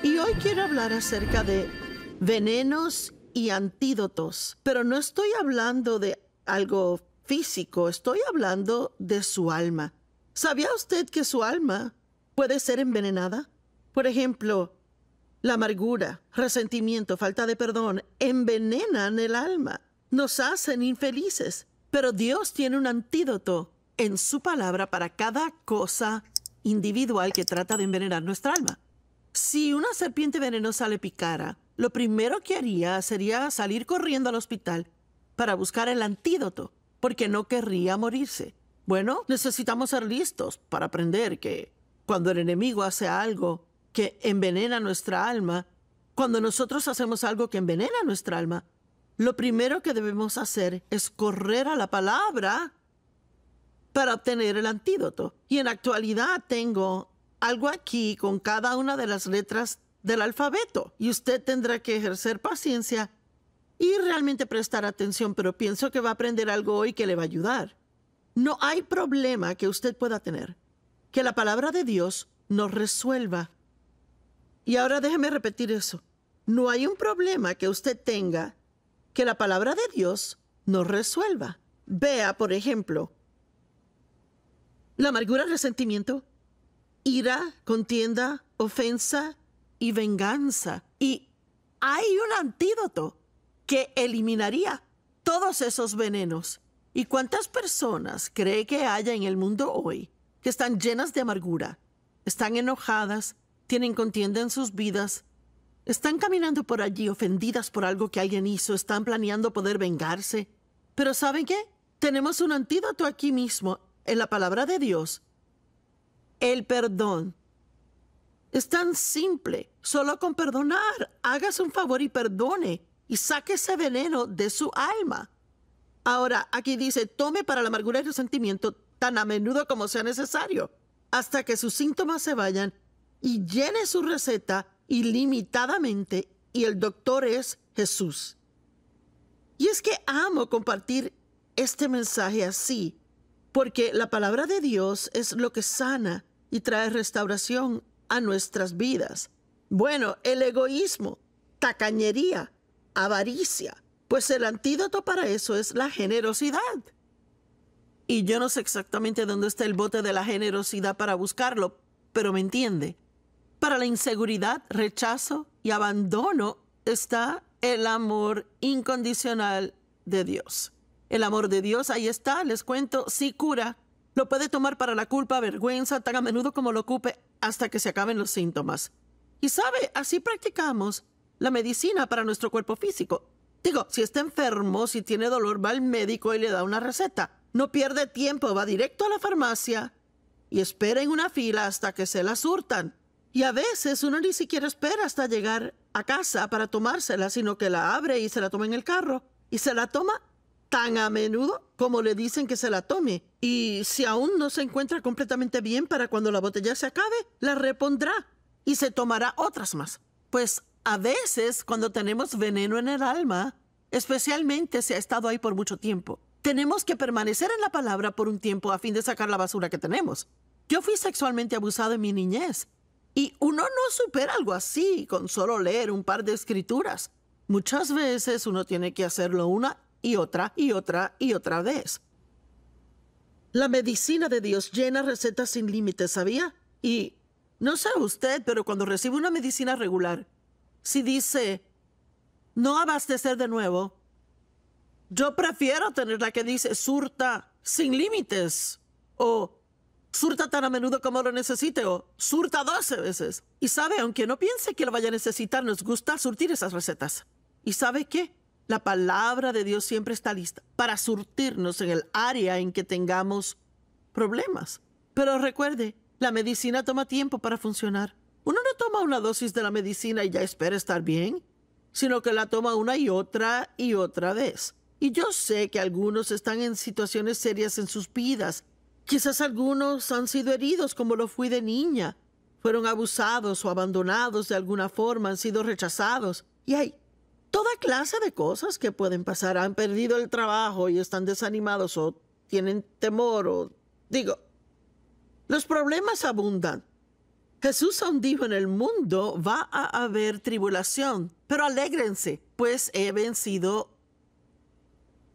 Y hoy quiero hablar acerca de venenos y antídotos, pero no estoy hablando de algo físico, estoy hablando de su alma. ¿Sabía usted que su alma puede ser envenenada? Por ejemplo, la amargura, resentimiento, falta de perdón envenenan el alma, nos hacen infelices, pero Dios tiene un antídoto en su palabra para cada cosa individual que trata de envenenar nuestra alma. Si una serpiente venenosa le picara, lo primero que haría sería salir corriendo al hospital para buscar el antídoto, porque no querría morirse. Bueno, necesitamos ser listos para aprender que cuando el enemigo hace algo que envenena nuestra alma, cuando nosotros hacemos algo que envenena nuestra alma, lo primero que debemos hacer es correr a la palabra para obtener el antídoto. Y en actualidad tengo algo aquí con cada una de las letras del alfabeto y usted tendrá que ejercer paciencia y realmente prestar atención, pero pienso que va a aprender algo hoy que le va a ayudar. No hay problema que usted pueda tener que la palabra de Dios nos resuelva. Y ahora déjeme repetir eso. No hay un problema que usted tenga que la palabra de Dios nos resuelva. Vea, por ejemplo, la amargura, resentimiento, ira, contienda, ofensa y venganza. Y hay un antídoto que eliminaría todos esos venenos. ¿Y cuántas personas cree que haya en el mundo hoy que están llenas de amargura, están enojadas, tienen contienda en sus vidas, están caminando por allí ofendidas por algo que alguien hizo, están planeando poder vengarse? Pero ¿saben qué? Tenemos un antídoto aquí mismo, en la palabra de Dios, el perdón. Es tan simple, solo con perdonar. Hágase un favor y perdone y saque ese veneno de su alma. Ahora, aquí dice, tome para la amargura y resentimiento tan a menudo como sea necesario, hasta que sus síntomas se vayan y llene su receta ilimitadamente y el doctor es Jesús. Y es que amo compartir este mensaje así, porque la palabra de Dios es lo que sana y trae restauración a nuestras vidas. Bueno, el egoísmo, tacañería, avaricia, pues el antídoto para eso es la generosidad. Y yo no sé exactamente dónde está el bote de la generosidad para buscarlo, pero me entiende. Para la inseguridad, rechazo y abandono está el amor incondicional de Dios. El amor de Dios, ahí está, les cuento, sí cura, lo puede tomar para la culpa, vergüenza, tan a menudo como lo ocupe, hasta que se acaben los síntomas. Y sabe, así practicamos la medicina para nuestro cuerpo físico. Digo, si está enfermo, si tiene dolor, va al médico y le da una receta. No pierde tiempo, va directo a la farmacia y espera en una fila hasta que se la surtan. Y a veces uno ni siquiera espera hasta llegar a casa para tomársela, sino que la abre y se la toma en el carro. Y se la toma tan a menudo como le dicen que se la tome. Y si aún no se encuentra completamente bien para cuando la botella se acabe, la repondrá y se tomará otras más. Pues a veces cuando tenemos veneno en el alma, especialmente si ha estado ahí por mucho tiempo, tenemos que permanecer en la palabra por un tiempo a fin de sacar la basura que tenemos. Yo fui sexualmente abusado en mi niñez y uno no supera algo así con solo leer un par de escrituras. Muchas veces uno tiene que hacerlo una y otra y otra y otra vez. La medicina de Dios llena recetas sin límites, ¿sabía? Y no sé usted, pero cuando recibe una medicina regular, si dice, no abastecer de nuevo, yo prefiero tener la que dice surta sin límites o surta tan a menudo como lo necesite o surta 12 veces. Y sabe, aunque no piense que lo vaya a necesitar, nos gusta surtir esas recetas. ¿Y sabe qué? La palabra de Dios siempre está lista para surtirnos en el área en que tengamos problemas. Pero recuerde, la medicina toma tiempo para funcionar. Uno no toma una dosis de la medicina y ya espera estar bien, sino que la toma una y otra y otra vez. Y yo sé que algunos están en situaciones serias en sus vidas. Quizás algunos han sido heridos como lo fui de niña. Fueron abusados o abandonados de alguna forma, han sido rechazados. Y hay toda clase de cosas que pueden pasar. Han perdido el trabajo y están desanimados o tienen temor o digo, los problemas abundan. Jesús aún dijo en el mundo va a haber tribulación, pero alégrense, pues he vencido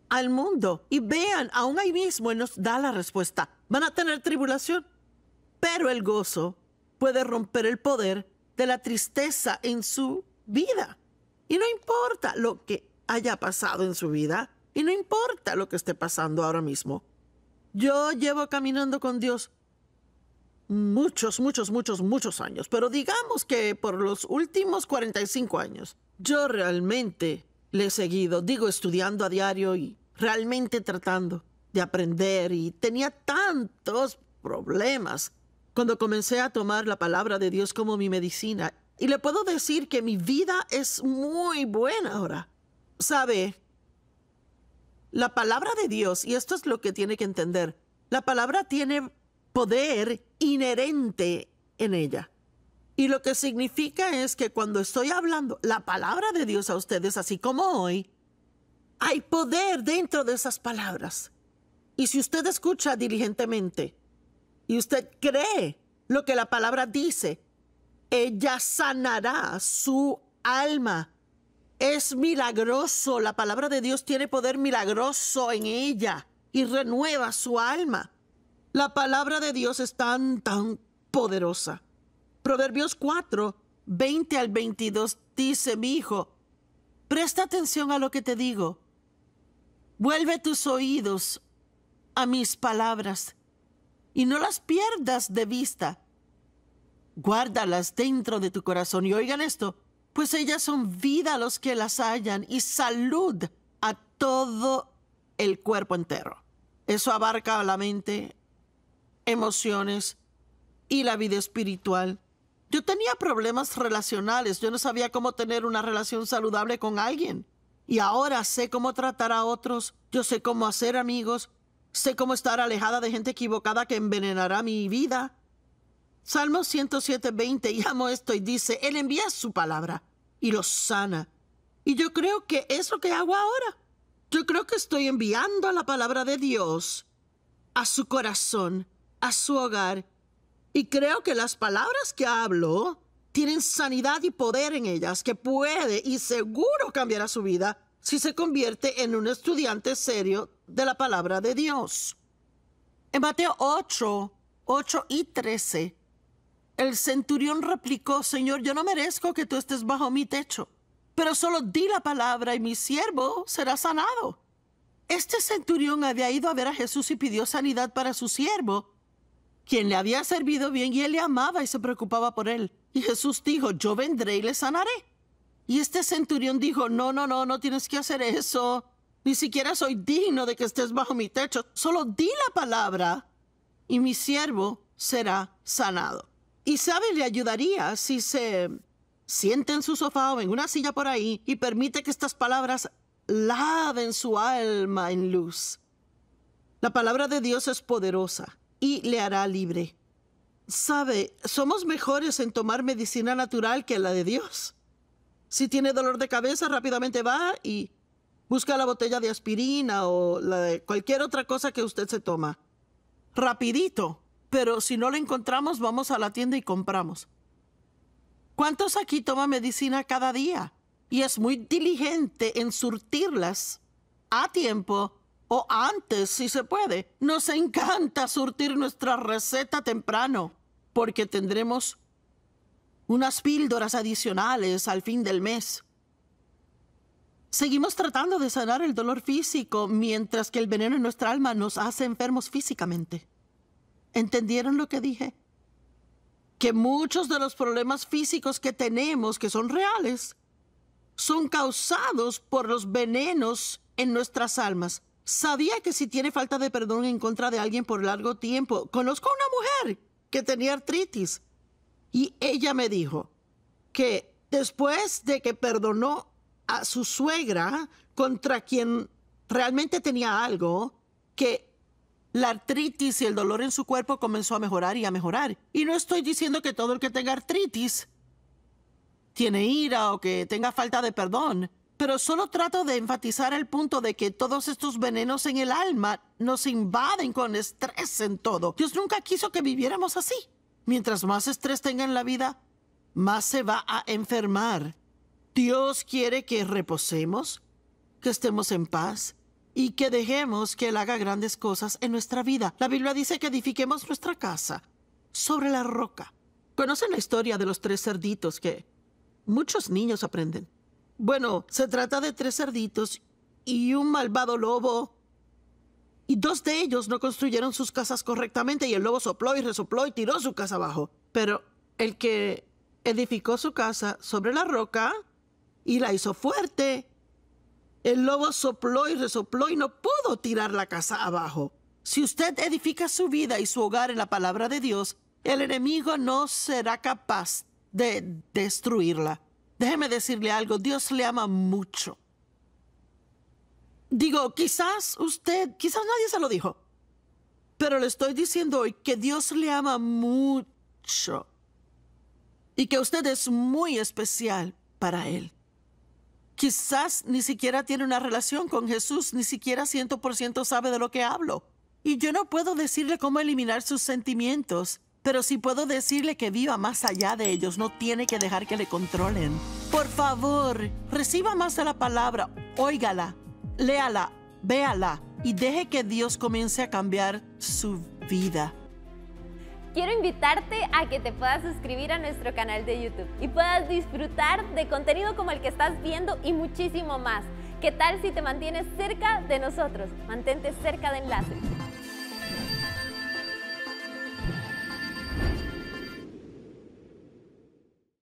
al mundo. Y vean, aún ahí mismo Él nos da la respuesta. Van a tener tribulación, pero el gozo puede romper el poder de la tristeza en su vida. Y no importa lo que haya pasado en su vida, y no importa lo que esté pasando ahora mismo. Yo llevo caminando con Dios muchos, muchos, muchos, muchos años, pero digamos que por los últimos 45 años, yo realmente le he seguido, digo, estudiando a diario y realmente tratando de aprender y tenía tantos problemas cuando comencé a tomar la palabra de Dios como mi medicina y le puedo decir que mi vida es muy buena ahora. ¿Sabe? La palabra de Dios, y esto es lo que tiene que entender, la palabra tiene poder inherente en ella. Y lo que significa es que cuando estoy hablando la palabra de Dios a ustedes, así como hoy, hay poder dentro de esas palabras. Y si usted escucha diligentemente y usted cree lo que la palabra dice, ella sanará su alma. Es milagroso, la palabra de Dios tiene poder milagroso en ella y renueva su alma. La palabra de Dios es tan, tan poderosa. Proverbios 4, 20 al 22 dice, mi hijo, presta atención a lo que te digo. Vuelve tus oídos a mis palabras y no las pierdas de vista Guárdalas dentro de tu corazón y oigan esto, pues ellas son vida a los que las hallan y salud a todo el cuerpo entero. Eso abarca a la mente, emociones y la vida espiritual. Yo tenía problemas relacionales, yo no sabía cómo tener una relación saludable con alguien. Y ahora sé cómo tratar a otros, yo sé cómo hacer amigos, sé cómo estar alejada de gente equivocada que envenenará mi vida. Salmo 107, 20, y amo esto y dice, Él envía su palabra y lo sana. Y yo creo que es lo que hago ahora. Yo creo que estoy enviando a la palabra de Dios a su corazón, a su hogar. Y creo que las palabras que hablo tienen sanidad y poder en ellas, que puede y seguro cambiará su vida si se convierte en un estudiante serio de la palabra de Dios. En Mateo 8, 8 y 13 el centurión replicó, Señor, yo no merezco que tú estés bajo mi techo, pero solo di la palabra y mi siervo será sanado. Este centurión había ido a ver a Jesús y pidió sanidad para su siervo, quien le había servido bien y él le amaba y se preocupaba por él. Y Jesús dijo, yo vendré y le sanaré. Y este centurión dijo, no, no, no, no tienes que hacer eso. Ni siquiera soy digno de que estés bajo mi techo. Solo di la palabra y mi siervo será sanado. Y sabe, le ayudaría si se siente en su sofá o en una silla por ahí y permite que estas palabras laven su alma en luz. La palabra de Dios es poderosa y le hará libre. Sabe, somos mejores en tomar medicina natural que la de Dios. Si tiene dolor de cabeza, rápidamente va y busca la botella de aspirina o la de cualquier otra cosa que usted se toma. Rapidito, pero si no lo encontramos, vamos a la tienda y compramos. ¿Cuántos aquí toman medicina cada día? Y es muy diligente en surtirlas a tiempo o antes, si se puede. Nos encanta surtir nuestra receta temprano, porque tendremos unas píldoras adicionales al fin del mes. Seguimos tratando de sanar el dolor físico mientras que el veneno en nuestra alma nos hace enfermos físicamente. ¿Entendieron lo que dije? Que muchos de los problemas físicos que tenemos, que son reales, son causados por los venenos en nuestras almas. Sabía que si tiene falta de perdón en contra de alguien por largo tiempo, conozco a una mujer que tenía artritis y ella me dijo que después de que perdonó a su suegra contra quien realmente tenía algo, que la artritis y el dolor en su cuerpo comenzó a mejorar y a mejorar. Y no estoy diciendo que todo el que tenga artritis tiene ira o que tenga falta de perdón, pero solo trato de enfatizar el punto de que todos estos venenos en el alma nos invaden con estrés en todo. Dios nunca quiso que viviéramos así. Mientras más estrés tenga en la vida, más se va a enfermar. Dios quiere que reposemos, que estemos en paz, y que dejemos que Él haga grandes cosas en nuestra vida. La Biblia dice que edifiquemos nuestra casa sobre la roca. Conocen la historia de los tres cerditos que muchos niños aprenden. Bueno, se trata de tres cerditos y un malvado lobo. Y dos de ellos no construyeron sus casas correctamente y el lobo sopló y resopló y tiró su casa abajo. Pero el que edificó su casa sobre la roca y la hizo fuerte el lobo sopló y resopló y no pudo tirar la casa abajo. Si usted edifica su vida y su hogar en la palabra de Dios, el enemigo no será capaz de destruirla. Déjeme decirle algo, Dios le ama mucho. Digo, quizás usted, quizás nadie se lo dijo, pero le estoy diciendo hoy que Dios le ama mucho y que usted es muy especial para Él quizás ni siquiera tiene una relación con Jesús, ni siquiera 100% sabe de lo que hablo. Y yo no puedo decirle cómo eliminar sus sentimientos, pero sí puedo decirle que viva más allá de ellos, no tiene que dejar que le controlen. Por favor, reciba más de la palabra, óigala, léala, véala y deje que Dios comience a cambiar su vida quiero invitarte a que te puedas suscribir a nuestro canal de YouTube y puedas disfrutar de contenido como el que estás viendo y muchísimo más. ¿Qué tal si te mantienes cerca de nosotros? Mantente cerca de Enlace.